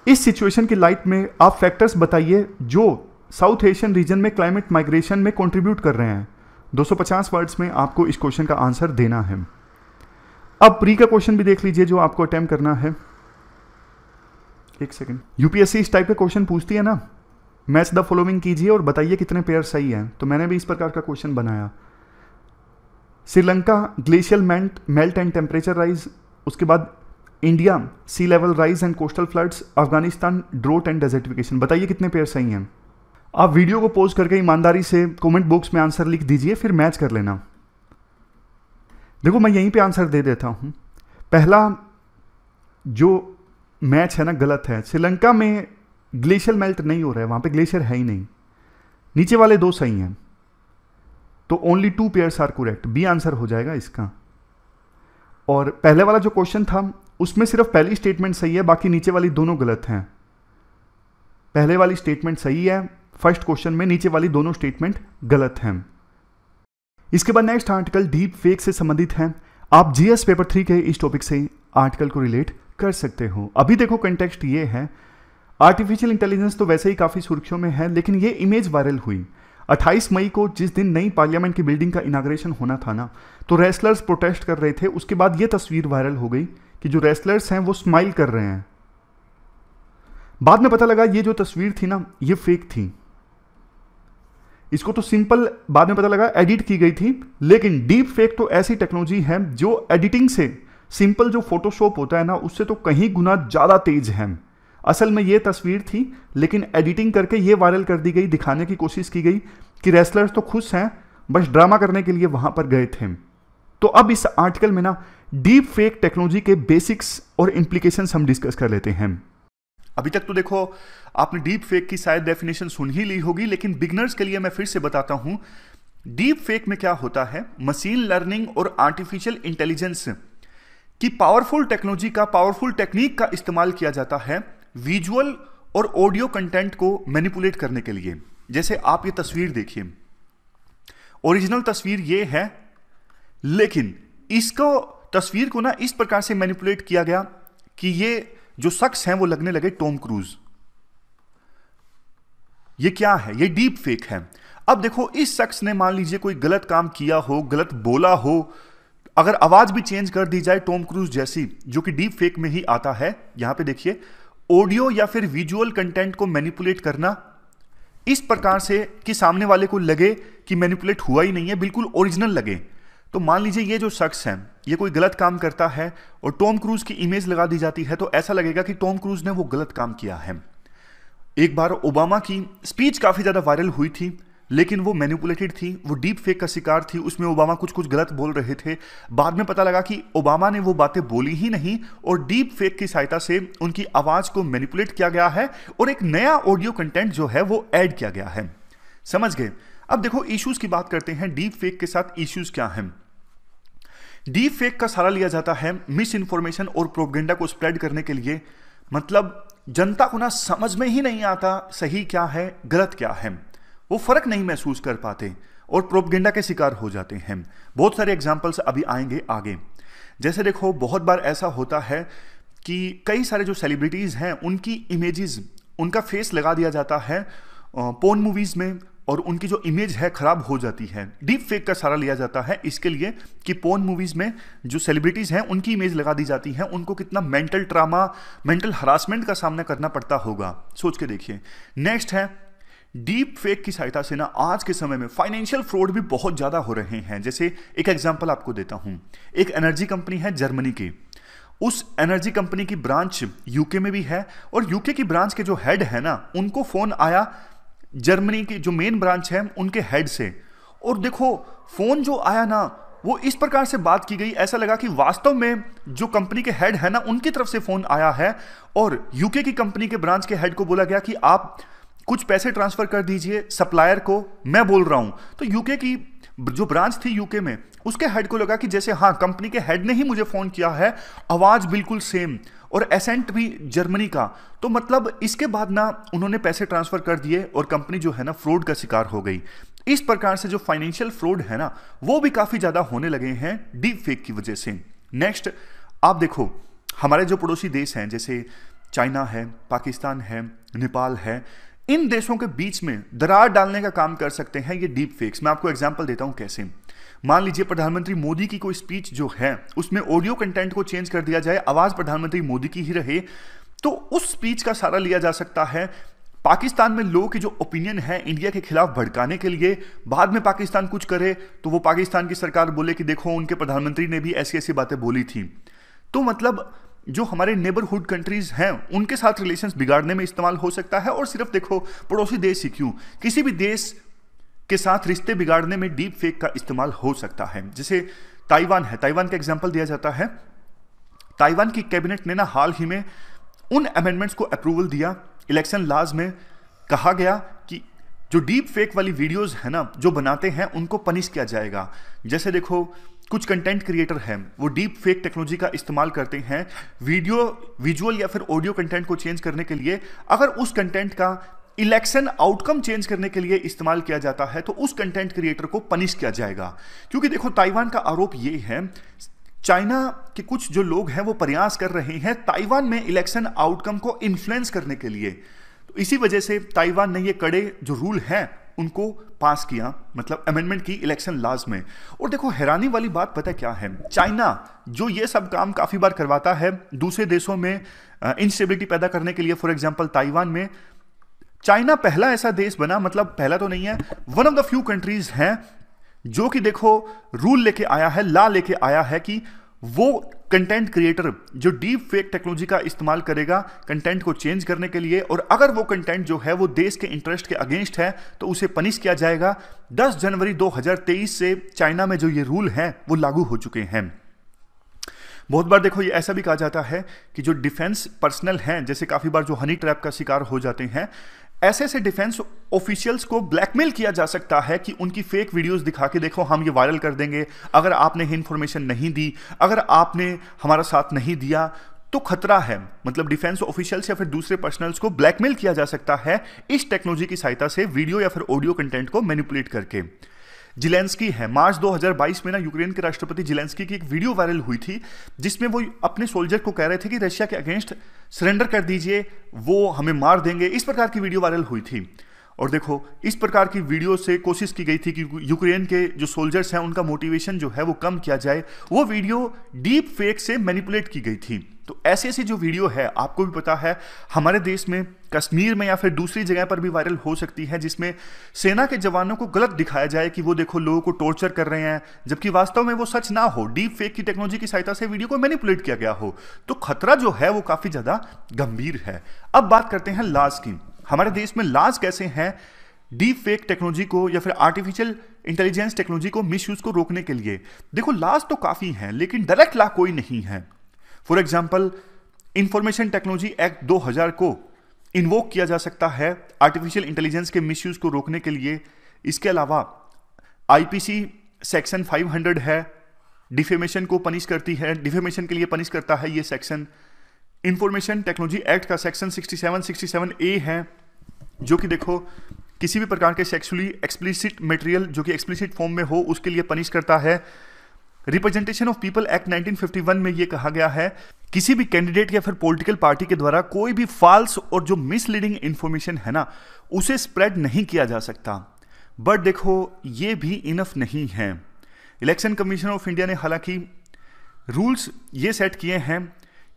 इस सिचुएशन की लाइट में आप फैक्टर्स बताइए जो साउथ एशियन रीजन में क्लाइमेट माइग्रेशन में कंट्रीब्यूट कर रहे हैं 250 वर्ड्स में आपको इस क्वेश्चन का आंसर देना है अब प्री का क्वेश्चन भी देख लीजिए जो आपको अटैम्प करना है एक सेकेंड यूपीएससी इस टाइप का क्वेश्चन पूछती है ना मैच द फॉलोइंग कीजिए और बताइए कितने पेयर सही हैं तो मैंने भी इस प्रकार का क्वेश्चन बनाया Sri Lanka glacial melt melt and temperature rise उसके बाद India sea level rise and coastal floods Afghanistan drought and desertification बताइए कितने पेयर सही हैं आप वीडियो को पोज करके ईमानदारी से कमेंट बॉक्स में आंसर लिख दीजिए फिर मैच कर लेना देखो मैं यहीं पे आंसर दे देता हूँ पहला जो मैच है ना गलत है श्रीलंका में ग्लेशियर मेल्ट नहीं हो रहा है वहां पे ग्लेशियर है ही नहीं नीचे वाले दो सही हैं तो only two pairs are correct B answer हो जाएगा इसका और पहले वाला जो क्वेश्चन था उसमें सिर्फ पहली स्टेटमेंट सही है बाकी नीचे वाली दोनों गलत हैं पहले वाली स्टेटमेंट सही है फर्स्ट क्वेश्चन में नीचे वाली दोनों स्टेटमेंट गलत हैं इसके बाद नेक्स्ट आर्टिकल डीप फेक से संबंधित है आप जीएस पेपर थ्री के इस टॉपिक से आर्टिकल को रिलेट कर सकते हो अभी देखो कंटेक्स्ट ये है आर्टिफिशियल इंटेलिजेंस तो वैसे ही काफ़ी सुर्खियों में है लेकिन ये इमेज वायरल हुई 28 मई को जिस दिन नई पार्लियामेंट की बिल्डिंग का इनाग्रेशन होना था ना तो रेसलर्स प्रोटेस्ट कर रहे थे उसके बाद ये तस्वीर वायरल हो गई कि जो रेसलर्स हैं वो स्माइल कर रहे हैं बाद में पता लगा ये जो तस्वीर थी ना ये फेक थी इसको तो सिंपल बाद में पता लगा एडिट की गई थी लेकिन डीप फेक तो ऐसी टेक्नोलॉजी है जो एडिटिंग से सिंपल जो फोटोशॉप होता है ना उससे तो कहीं गुना ज़्यादा तेज है असल में ये तस्वीर थी लेकिन एडिटिंग करके ये वायरल कर दी गई दिखाने की कोशिश की गई कि रेसलर्स तो खुश हैं बस ड्रामा करने के लिए वहाँ पर गए थे तो अब इस आर्टिकल में ना डीप फेक टेक्नोलॉजी के बेसिक्स और इम्प्लीकेशन हम डिस्कस कर लेते हैं अभी तक तो देखो आपने डीप फेक की शायद डेफिनेशन सुन ही ली होगी लेकिन बिगनर्स के लिए मैं फिर से बताता हूं डीप फेक में क्या होता है मशीन लर्निंग और आर्टिफिशियल इंटेलिजेंस की पावरफुल टेक्नोलॉजी का पावरफुल टेक्निक का इस्तेमाल किया जाता है विजुअल और ऑडियो कंटेंट को मैनिपुलेट करने के लिए जैसे आप ये तस्वीर देखिए ओरिजिनल तस्वीर ये है लेकिन इसको तस्वीर को ना इस प्रकार से मैनिपुलेट किया गया कि ये जो शख्स हैं वो लगने लगे टॉम क्रूज ये क्या है ये डीप फेक है अब देखो इस शख्स ने मान लीजिए कोई गलत काम किया हो गलत बोला हो अगर आवाज भी चेंज कर दी जाए टॉम क्रूज जैसी जो कि डीप फेक में ही आता है यहां पे देखिए ऑडियो या फिर विजुअल कंटेंट को मैनिपुलेट करना इस प्रकार से कि सामने वाले को लगे कि मैनिपुलेट हुआ ही नहीं है बिल्कुल ओरिजिनल लगे तो मान लीजिए ये जो शख्स है ये कोई गलत काम करता है और टॉम क्रूज की इमेज लगा दी जाती है तो ऐसा लगेगा कि टॉम क्रूज ने वो गलत काम किया है एक बार ओबामा की स्पीच काफ़ी ज़्यादा वायरल हुई थी लेकिन वो मैनिपुलेटेड थी वो डीप फेक का शिकार थी उसमें ओबामा कुछ कुछ गलत बोल रहे थे बाद में पता लगा कि ओबामा ने वो बातें बोली ही नहीं और डीप फेक की सहायता से उनकी आवाज़ को मैनिपुलेट किया गया है और एक नया ऑडियो कंटेंट जो है वो ऐड किया गया है समझ गए अब देखो इश्यूज की बात करते हैं डीप फेक के साथ इश्यूज क्या हैं डीप फेक का सहारा लिया जाता है मिस इन्फॉर्मेशन और प्रोगेंडा को स्प्रेड करने के लिए मतलब जनता को ना समझ में ही नहीं आता सही क्या है गलत क्या है वो फ़र्क नहीं महसूस कर पाते और प्रोपगेंडा के शिकार हो जाते हैं बहुत सारे एग्जाम्पल्स अभी आएंगे आगे जैसे देखो बहुत बार ऐसा होता है कि कई सारे जो सेलिब्रिटीज़ हैं उनकी इमेजेस उनका फेस लगा दिया जाता है पोन मूवीज़ में और उनकी जो इमेज है ख़राब हो जाती है डीप फेक का सारा लिया जाता है इसके लिए कि पोन मूवीज़ में जो सेलिब्रिटीज़ हैं उनकी इमेज लगा दी जाती है उनको कितना मेंटल ट्रामा मेंटल हरासमेंट का सामना करना पड़ता होगा सोच के देखिए नेक्स्ट है डीप फेक की सहायता से ना आज के समय में फाइनेंशियल फ्रॉड भी बहुत ज़्यादा हो रहे हैं जैसे एक एग्जाम्पल आपको देता हूं एक एनर्जी कंपनी है जर्मनी की उस एनर्जी कंपनी की ब्रांच यूके में भी है और यूके की ब्रांच के जो हेड है ना उनको फ़ोन आया जर्मनी की जो मेन ब्रांच है उनके हेड से और देखो फ़ोन जो आया ना वो इस प्रकार से बात की गई ऐसा लगा कि वास्तव में जो कंपनी के हेड है ना उनकी तरफ से फ़ोन आया है और यूके की कंपनी के ब्रांच के हेड को बोला गया कि आप कुछ पैसे ट्रांसफर कर दीजिए सप्लायर को मैं बोल रहा हूं तो यूके की जो ब्रांच थी यूके में उसके हेड को लगा कि जैसे हाँ कंपनी के हेड ने ही मुझे फ़ोन किया है आवाज़ बिल्कुल सेम और एसेंट भी जर्मनी का तो मतलब इसके बाद ना उन्होंने पैसे ट्रांसफ़र कर दिए और कंपनी जो है ना फ्रॉड का शिकार हो गई इस प्रकार से जो फाइनेंशियल फ्रॉड है ना वो भी काफ़ी ज़्यादा होने लगे हैं डीप फेक की वजह से नेक्स्ट आप देखो हमारे जो पड़ोसी देश हैं जैसे चाइना है पाकिस्तान है नेपाल है इन देशों के बीच में दरार डालने का काम कर सकते हैं ये डीप फेक्स मैं आपको एग्जाम्पल देता हूं कैसे मान लीजिए प्रधानमंत्री मोदी की कोई स्पीच जो है उसमें ऑडियो कंटेंट को चेंज कर दिया जाए आवाज प्रधानमंत्री मोदी की ही रहे तो उस स्पीच का सारा लिया जा सकता है पाकिस्तान में लोगों की जो ओपिनियन है इंडिया के खिलाफ भड़काने के लिए बाद में पाकिस्तान कुछ करे तो वो पाकिस्तान की सरकार बोले कि देखो उनके प्रधानमंत्री ने भी ऐसी ऐसी बातें बोली थी तो मतलब जो हमारे नेबरहुड कंट्रीज हैं उनके साथ रिलेशंस बिगाड़ने में इस्तेमाल हो सकता है और सिर्फ देखो पड़ोसी देश ही क्यों किसी भी देश के साथ रिश्ते बिगाड़ने में डीप फेक का इस्तेमाल हो सकता है जैसे ताइवान है ताइवान का एग्जाम्पल दिया जाता है ताइवान की कैबिनेट ने ना हाल ही में उन अमेंडमेंट्स को अप्रूवल दिया इलेक्शन लाज में कहा गया कि जो डीप फेक वाली वीडियोज है ना जो बनाते हैं उनको पनिश किया जाएगा जैसे देखो कुछ कंटेंट क्रिएटर हैं वो डीप फेक टेक्नोलॉजी का इस्तेमाल करते हैं वीडियो विजुअल या फिर ऑडियो कंटेंट को चेंज करने के लिए अगर उस कंटेंट का इलेक्शन आउटकम चेंज करने के लिए इस्तेमाल किया जाता है तो उस कंटेंट क्रिएटर को पनिश किया जाएगा क्योंकि देखो ताइवान का आरोप ये है चाइना के कुछ जो लोग हैं वो प्रयास कर रहे हैं ताइवान में इलेक्शन आउटकम को इन्फ्लुएंस करने के लिए इसी वजह से ताइवान ने ये कड़े जो रूल हैं उनको पास किया मतलब अमेंडमेंट की इलेक्शन लाज में और देखो हैरानी वाली बात पता क्या है चाइना जो ये सब काम काफ़ी बार करवाता है दूसरे देशों में इंस्टेबिलिटी पैदा करने के लिए फॉर एग्जाम्पल ताइवान में चाइना पहला ऐसा देश बना मतलब पहला तो नहीं है one of the few countries हैं जो कि देखो रूल लेके आया है ला लेके आया है कि वो कंटेंट क्रिएटर जो डीप फेक टेक्नोलॉजी का इस्तेमाल करेगा कंटेंट को चेंज करने के लिए और अगर वो कंटेंट जो है वो देश के इंटरेस्ट के अगेंस्ट है तो उसे पनिश किया जाएगा 10 जनवरी 2023 से चाइना में जो ये रूल है वो लागू हो चुके हैं बहुत बार देखो ये ऐसा भी कहा जाता है कि जो डिफेंस पर्सनल हैं जैसे काफ़ी बार जो हनी ट्रैप का शिकार हो जाते हैं ऐसे ऐसे डिफेंस ऑफिशियल्स को ब्लैकमेल किया जा सकता है कि उनकी फेक वीडियोस दिखा के देखो हम ये वायरल कर देंगे अगर आपने इन्फॉर्मेशन नहीं दी अगर आपने हमारा साथ नहीं दिया तो खतरा है मतलब डिफेंस ऑफिशियल्स या फिर दूसरे पर्सनल्स को ब्लैकमेल किया जा सकता है इस टेक्नोलॉजी की सहायता से वीडियो या फिर ऑडियो कंटेंट को मैनिपुलेट करके जिलेंस्की है मार्च 2022 में ना यूक्रेन के राष्ट्रपति जिलेंस्की की एक वीडियो वायरल हुई थी जिसमें वो अपने सोल्जर को कह रहे थे कि रशिया के अगेंस्ट सरेंडर कर दीजिए वो हमें मार देंगे इस प्रकार की वीडियो वायरल हुई थी और देखो इस प्रकार की वीडियो से कोशिश की गई थी कि यूक्रेन के जो सोल्जर्स हैं उनका मोटिवेशन जो है वो कम किया जाए वो वीडियो डीप फेक से मैनिपुलेट की गई थी तो ऐसी ऐसी जो वीडियो है आपको भी पता है हमारे देश में कश्मीर में या फिर दूसरी जगह पर भी वायरल हो सकती है जिसमें सेना के जवानों को गलत दिखाया जाए कि वो देखो लोगों को टॉर्चर कर रहे हैं जबकि वास्तव में वो सच ना हो डीप फेक की टेक्नोलॉजी की सहायता से वीडियो को मैनिपुलेट किया गया हो तो खतरा जो है वो काफ़ी ज़्यादा गंभीर है अब बात करते हैं लाज की हमारे देश में लाज कैसे हैं डीप फेक टेक्नोलॉजी को या फिर आर्टिफिशियल इंटेलिजेंस टेक्नोलॉजी को मिसयूज को रोकने के लिए देखो लाज तो काफ़ी हैं लेकिन डायरेक्ट ला कोई नहीं है for example information technology act 2000 को इन्वोक किया जा सकता है आर्टिफिशियल इंटेलिजेंस के मिस को रोकने के लिए इसके अलावा आईपीसी सेक्शन 500 है डिफेमेशन को पनिश करती है डिफेमेशन के लिए पनिश करता है ये सेक्शन इंफॉर्मेशन टेक्नोलॉजी एक्ट का सेक्शन 67 67 ए है जो कि देखो किसी भी प्रकार के सेक्सुअली एक्सप्लिसिट मटेरियल जो कि एक्सप्लिसिट फॉर्म में हो उसके लिए पनिश करता है रिप्रेजेंटेशन ऑफ पीपल एक्ट 1951 में यह कहा गया है किसी भी कैंडिडेट या फिर पॉलिटिकल पार्टी के द्वारा कोई भी फॉल्स और जो मिसलीडिंग इंफॉर्मेशन है ना उसे स्प्रेड नहीं किया जा सकता बट देखो ये भी इनफ नहीं है इलेक्शन कमीशन ऑफ इंडिया ने हालांकि रूल्स ये सेट किए हैं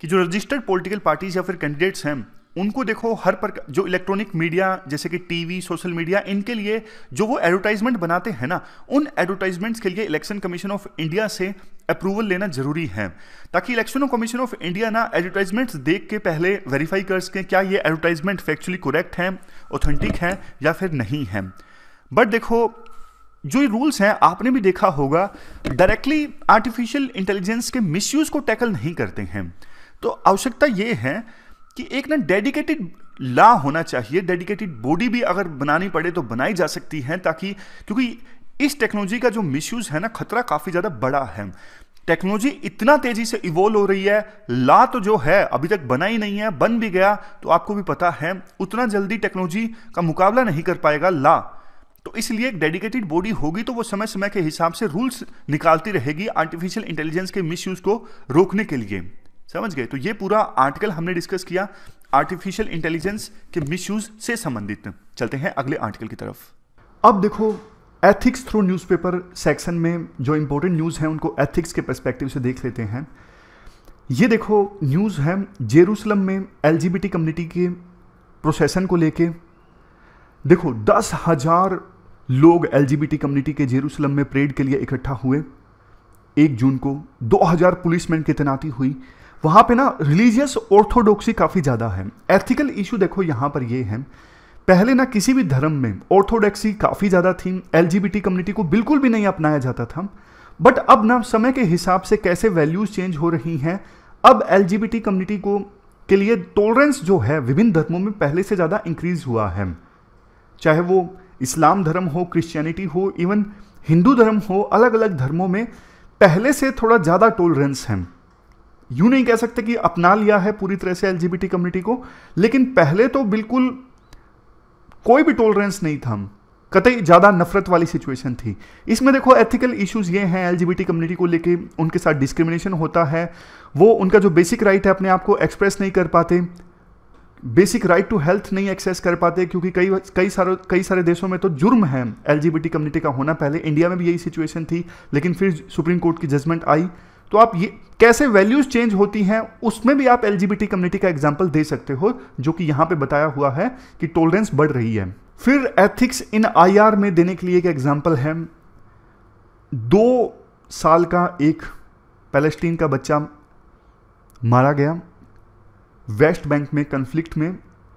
कि जो रजिस्टर्ड पॉलिटिकल पार्टीज या फिर कैंडिडेट्स हैं उनको देखो हर प्रकार जो इलेक्ट्रॉनिक मीडिया जैसे कि टीवी सोशल मीडिया इनके लिए जो वो एडवर्टाइजमेंट बनाते हैं ना उन एडवर्टाइजमेंट्स के लिए इलेक्शन कमीशन ऑफ इंडिया से अप्रूवल लेना जरूरी है ताकि इलेक्शन कमीशन ऑफ इंडिया ना एडवर्टाइजमेंट्स देख के पहले वेरीफाई कर सकें क्या ये एडवर्टाइजमेंट फैक्चुअली करेक्ट हैं ऑथेंटिक हैं या फिर नहीं है बट देखो जो ये रूल्स हैं आपने भी देखा होगा डायरेक्टली आर्टिफिशियल इंटेलिजेंस के मिसयूज़ को टैकल नहीं करते हैं तो आवश्यकता ये है कि एक ना डेडिकेटेड ला होना चाहिए डेडिकेटेड बॉडी भी अगर बनानी पड़े तो बनाई जा सकती है ताकि क्योंकि इस टेक्नोलॉजी का जो मिस है ना खतरा काफ़ी ज़्यादा बड़ा है टेक्नोलॉजी इतना तेजी से इवोल्व हो रही है ला तो जो है अभी तक बना ही नहीं है बन भी गया तो आपको भी पता है उतना जल्दी टेक्नोलॉजी का मुकाबला नहीं कर पाएगा ला तो इसलिए एक डेडिकेटेड बॉडी होगी तो वो समय समय के हिसाब से रूल्स निकालती रहेगी आर्टिफिशियल इंटेलिजेंस के मिसयूज को रोकने के लिए समझ गए तो ये पूरा आर्टिकल हमने डिस्कस किया आर्टिफिशियल इंटेलिजेंस के मिसयूज से संबंधित चलते हैं अगले आर्टिकल की तरफ अब देखो एथिक्स थ्रू न्यूज़पेपर सेक्शन में जो इंपॉर्टेंट न्यूज़ है उनको एथिक्स के परस्पेक्टिव से देख लेते हैं ये देखो न्यूज़ है जेरूसलम में एल कम्युनिटी के प्रोसेसन को लेके देखो दस हज़ार लोग एल कम्युनिटी के जेरूसलम में परेड के लिए इकट्ठा हुए एक जून को दो हजार पुलिसमैन की तैनाती हुई वहाँ पे ना रिलीजियस ऑर्थोडॉक्सी काफ़ी ज़्यादा है एथिकल इशू देखो यहाँ पर ये है पहले ना किसी भी धर्म में ऑर्थोडॉक्सी काफ़ी ज़्यादा थी एल कम्युनिटी को बिल्कुल भी नहीं अपनाया जाता था बट अब ना समय के हिसाब से कैसे वैल्यूज़ चेंज हो रही हैं अब एल कम्युनिटी को के लिए टॉलरेंस जो है विभिन्न धर्मों में पहले से ज़्यादा इंक्रीज हुआ है चाहे वो इस्लाम धर्म हो क्रिश्चियनिटी हो इवन हिंदू धर्म हो अलग अलग धर्मों में पहले से थोड़ा ज़्यादा टॉलरेंस है यूं नहीं कह सकते कि अपना लिया है पूरी तरह से एलजीबीटी कम्युनिटी को लेकिन पहले तो बिल्कुल कोई भी टॉलरेंस नहीं था कतई ज़्यादा नफरत वाली सिचुएशन थी इसमें देखो एथिकल इश्यूज ये हैं एलजीबीटी कम्युनिटी को लेके उनके साथ डिस्क्रिमिनेशन होता है वो उनका जो बेसिक राइट है अपने आप को एक्सप्रेस नहीं कर पाते बेसिक राइट टू हेल्थ नहीं एक्सेस कर पाते क्योंकि कई कई सारे कई सारे देशों में तो जुर्म है एलजीबीटी कम्युनिटी का होना पहले इंडिया में भी यही सिचुएशन थी लेकिन फिर सुप्रीम कोर्ट की जजमेंट आई तो आप ये कैसे वैल्यूज चेंज होती हैं उसमें भी आप एल कम्युनिटी का एग्जाम्पल दे सकते हो जो कि यहाँ पे बताया हुआ है कि टोलरेंस बढ़ रही है फिर एथिक्स इन आईआर में देने के लिए एक एग्जाम्पल है दो साल का एक पैलेस्टीन का बच्चा मारा गया वेस्ट बैंक में कन्फ्लिक्ट में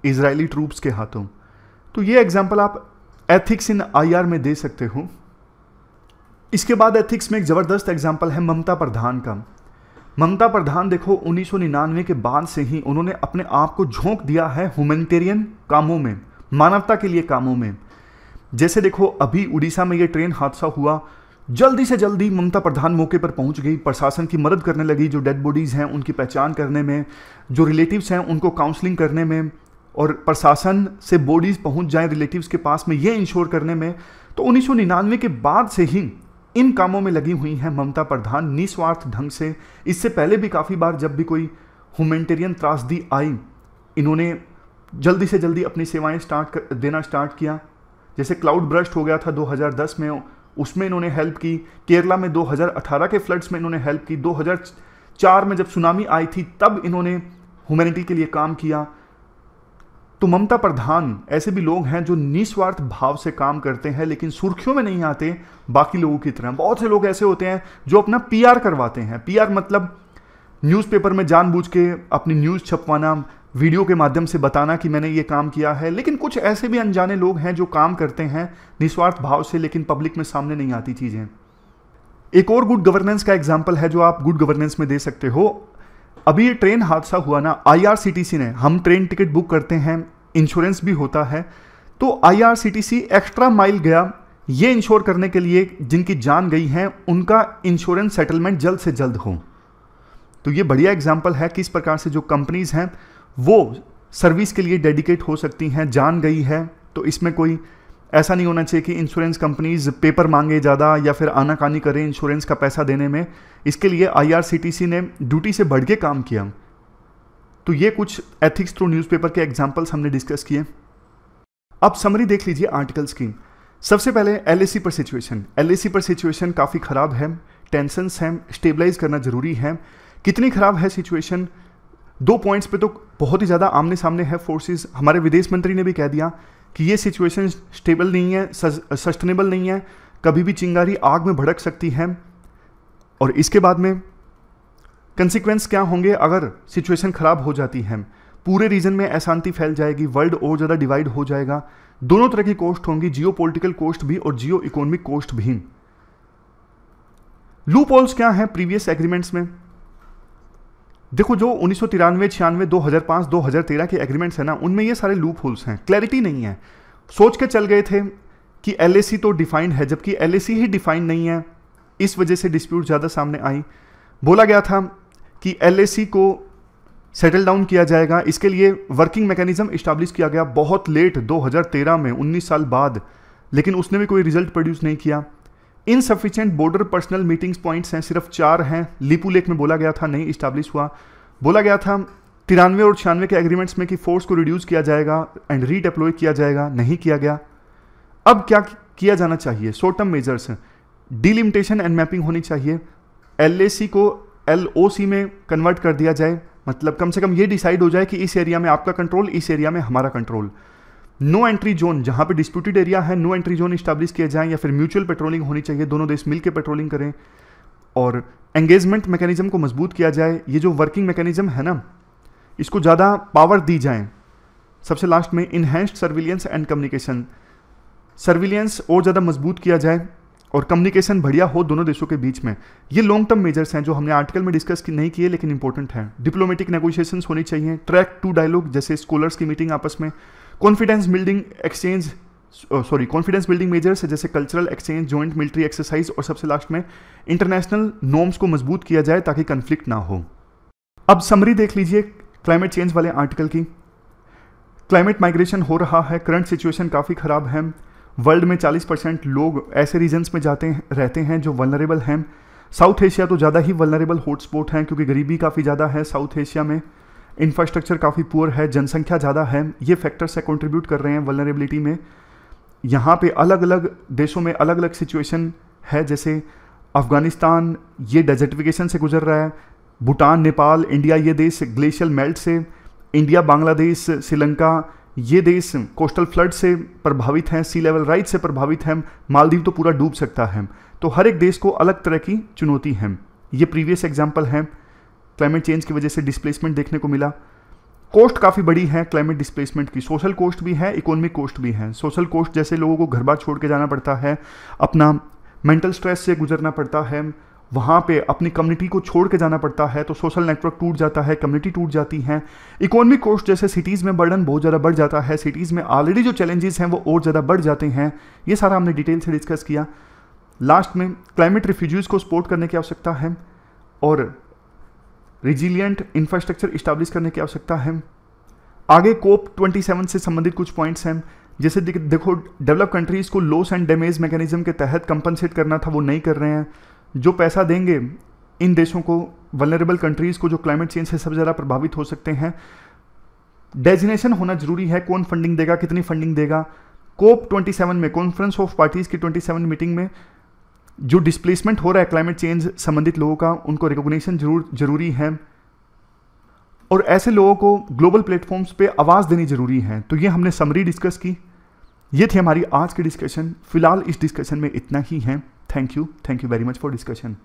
इजरायली ट्रूप्स के हाथों तो ये एग्जाम्पल आप एथिक्स इन आईआर में दे सकते हो इसके बाद एथिक्स में एक ज़बरदस्त एग्जाम्पल है ममता प्रधान का ममता प्रधान देखो उन्नीस के बाद से ही उन्होंने अपने आप को झोंक दिया है ह्यूमेटेरियन कामों में मानवता के लिए कामों में जैसे देखो अभी उड़ीसा में ये ट्रेन हादसा हुआ जल्दी से जल्दी ममता प्रधान मौके पर पहुंच गई प्रशासन की मदद करने लगी जो डेड बॉडीज़ हैं उनकी पहचान करने में जो रिलेटिव्स हैं उनको काउंसलिंग करने में और प्रशासन से बॉडीज़ पहुंच जाएं रिलेटिव्स के पास में ये इंश्योर करने में तो उन्नीस के बाद से ही इन कामों में लगी हुई हैं ममता प्रधान निस्वार्थ ढंग से इससे पहले भी काफ़ी बार जब भी कोई ह्यूमेटेरियन त्रासदी आई इन्होंने जल्दी से जल्दी अपनी सेवाएं स्टार्ट कर देना स्टार्ट किया जैसे क्लाउड ब्रस्ट हो गया था 2010 में उसमें इन्होंने हेल्प की केरला में 2018 के फ्लड्स में इन्होंने हेल्प की 2004 में जब सुनामी आई थी तब इन्होंने ह्यूमैनिटी के लिए काम किया तो ममता प्रधान ऐसे भी लोग हैं जो निस्वार्थ भाव से काम करते हैं लेकिन सुर्खियों में नहीं आते बाकी लोगों की तरह बहुत से लोग ऐसे होते हैं जो अपना पीआर करवाते हैं पीआर मतलब न्यूज़पेपर में जानबूझ के अपनी न्यूज़ छपवाना वीडियो के माध्यम से बताना कि मैंने ये काम किया है लेकिन कुछ ऐसे भी अनजाने लोग हैं जो काम करते हैं निस्वार्थ भाव से लेकिन पब्लिक में सामने नहीं आती चीज़ें एक और गुड गवर्नेंस का एग्जाम्पल है जो आप गुड गवर्नेंस में दे सकते हो अभी ये ट्रेन हादसा हुआ ना आईआरसीटीसी ने हम ट्रेन टिकट बुक करते हैं इंश्योरेंस भी होता है तो आईआरसीटीसी एक्स्ट्रा माइल गया ये इंश्योर करने के लिए जिनकी जान गई है उनका इंश्योरेंस सेटलमेंट जल्द से जल्द हो तो ये बढ़िया एग्जाम्पल है किस प्रकार से जो कंपनीज़ हैं वो सर्विस के लिए डेडिकेट हो सकती हैं जान गई है तो इसमें कोई ऐसा नहीं होना चाहिए कि इंश्योरेंस कंपनीज पेपर मांगे ज़्यादा या फिर आनाकानी करें इंश्योरेंस का पैसा देने में इसके लिए आई ने ड्यूटी से बढ़ के काम किया तो ये कुछ एथिक्स थ्रू न्यूज़पेपर के एग्जाम्पल्स हमने डिस्कस किए अब समरी देख लीजिए आर्टिकल्स की सबसे पहले एल पर सिचुएशन एल पर सिचुएशन काफ़ी ख़राब है टेंशनस हैं स्टेबलाइज करना ज़रूरी है कितनी ख़राब है सिचुएशन दो पॉइंट्स पे तो बहुत ही ज़्यादा आमने सामने है फोर्सेस हमारे विदेश मंत्री ने भी कह दिया कि ये सिचुएशन स्टेबल नहीं है सस्टेनेबल नहीं है कभी भी चिंगारी आग में भड़क सकती है और इसके बाद में कंसिक्वेंस क्या होंगे अगर सिचुएशन ख़राब हो जाती है पूरे रीजन में अशांति फैल जाएगी वर्ल्ड और ज़्यादा डिवाइड हो जाएगा दोनों तरह की कोस्ट होंगी जियो पोलिटिकल कोस्ट भी और जियो इकोनॉमिक कोस्ट भी लूपोल्स क्या है प्रीवियस एग्रीमेंट्स में देखो जो उन्नीस सौ तिरानवे छियानवे दो हज़ार पांच दो हज़ार तेरह के एग्रीमेंट्स हैं ना उनमें ये सारे लूप होल्स हैं क्लैरिटी नहीं है सोच के चल गए थे कि एल तो डिफाइंड है जबकि एल ही डिफाइंड नहीं है इस वजह से डिस्प्यूट ज़्यादा सामने आई बोला गया था कि एल को सेटल डाउन किया जाएगा इसके लिए वर्किंग मैकेनिज्म इस्टाब्लिश किया गया बहुत लेट 2013 में 19 साल बाद लेकिन उसने भी कोई रिजल्ट प्रोड्यूस नहीं किया insufficient border personnel meetings points हैं सिर्फ चार हैं लिपू लेक में बोला गया था नहीं इस्टाब्लिश हुआ बोला गया था तिरानवे और छियानवे के एग्रीमेंट्स में कि फोर्स को रिड्यूस किया जाएगा एंड रीडेप्लॉय किया जाएगा नहीं किया गया अब क्या किया जाना चाहिए short term measures delimitation and mapping होनी चाहिए एल को एल में कन्वर्ट कर दिया जाए मतलब कम से कम ये डिसाइड हो जाए कि इस एरिया में आपका कंट्रोल इस एरिया में हमारा कंट्रोल नो एंट्री जोन जहां पे डिस्प्यूटेड एरिया है नो एंट्री जोन स्टैब्लिश किया जाए या फिर म्यूचुअल पेट्रोलिंग होनी चाहिए दोनों देश मिलकर पेट्रोलिंग करें और एंगेजमेंट मैकेनिज्म को मजबूत किया जाए ये जो वर्किंग मैकेनिज्म है ना इसको ज़्यादा पावर दी जाए सबसे लास्ट में enhanced surveillance and communication surveillance और ज़्यादा मजबूत किया जाए और कम्युनिकेशन बढ़िया हो दोनों देशों के बीच में ये लॉन्ग टर्म मेजर्स हैं जो हमने आर्टिकल में डिस्कस की नहीं किए लेकिन इंपॉर्टेंट हैं डिप्लोमेटिक नेगोशिएशंस होनी चाहिए ट्रैक टू डायलॉग जैसे स्कॉलर्स की मीटिंग आपस में confidence building exchange sorry confidence building measures है जैसे cultural exchange joint military exercise और सबसे लास्ट में इंटरनेशनल नॉर्म्स को मजबूत किया जाए ताकि कन्फ्लिक्ट ना हो अब समरी देख लीजिए क्लाइमेट चेंज वाले आर्टिकल की क्लाइमेट माइग्रेशन हो रहा है करंट सिचुएशन काफ़ी ख़राब है वर्ल्ड में 40 परसेंट लोग ऐसे रीजन्स में जाते रहते हैं जो वनरेबल हैं साउथ एशिया तो ज़्यादा ही वनरेबल हॉटस्पॉट हैं क्योंकि गरीबी काफ़ी ज़्यादा है साउथ एशिया में इंफ्रास्ट्रक्चर काफ़ी पुअर है जनसंख्या ज़्यादा है ये फैक्टर्स से कंट्रीब्यूट कर रहे हैं वलनरेबिलिटी में यहाँ पे अलग अलग देशों में अलग अलग सिचुएशन है जैसे अफ़गानिस्तान ये डेजर्टिफिकेशन से गुजर रहा है भूटान नेपाल इंडिया ये देश ग्लेशियल मेल्ट से इंडिया बांग्लादेश श्रीलंका ये देश कोस्टल फ्लड से प्रभावित हैं सी लेवल राइट से प्रभावित हैं मालदीव तो पूरा डूब सकता है तो हर एक देश को अलग तरह की चुनौती है ये प्रीवियस एग्जाम्पल हैं क्लाइमेट चेंज की वजह से डिस्प्लेसमेंट देखने को मिला कॉस्ट काफ़ी बड़ी है क्लाइमेट डिस्प्लेसमेंट की सोशल कॉस्ट भी है इकोनॉमिक कॉस्ट भी है सोशल कॉस्ट जैसे लोगों को घर बार छोड़ के जाना पड़ता है अपना मेंटल स्ट्रेस से गुजरना पड़ता है वहाँ पे अपनी कम्युनिटी को छोड़ के जाना पड़ता है तो सोशल नेटवर्क टूट जाता है कम्युनिटी टूट जाती है इकोनॉमिक कॉस्ट जैसे सिटीज़ में बर्डन बहुत ज़्यादा बढ़ जाता है सिटीज़ में ऑलरेडी जो चैलेंजेस हैं वो और ज़्यादा बढ़ जाते हैं ये सारा हमने डिटेल से डिस्कस किया लास्ट में क्लाइमेट रिफ्यूजीज़ को सपोर्ट करने की आवश्यकता है और रिजिलियंट इंफ्रास्ट्रक्चर इस्टेब्लिश करने की आवश्यकता है आगे कोप 27 से संबंधित कुछ पॉइंट्स हैं जैसे देखो डेवलप कंट्रीज़ को लॉस एंड डैमेज मैकेनिज्म के तहत कंपनसेट करना था वो नहीं कर रहे हैं जो पैसा देंगे इन देशों को वनरेबल कंट्रीज़ को जो क्लाइमेट चेंज से सबसे ज़्यादा प्रभावित हो सकते हैं डेजिनेशन होना जरूरी है कौन फंडिंग देगा कितनी फंडिंग देगा कोप 27 में कॉन्फ्रेंस ऑफ पार्टीज़ की 27 मीटिंग में जो डिस्प्लेसमेंट हो रहा है क्लाइमेट चेंज संबंधित लोगों का उनको रिकॉग्निशन जरूर जरूरी है और ऐसे लोगों को ग्लोबल प्लेटफॉर्म्स पे आवाज़ देनी ज़रूरी है तो ये हमने समरी डिस्कस की ये थी हमारी आज की डिस्कशन फिलहाल इस डिस्कशन में इतना ही है thank you thank you very much for discussion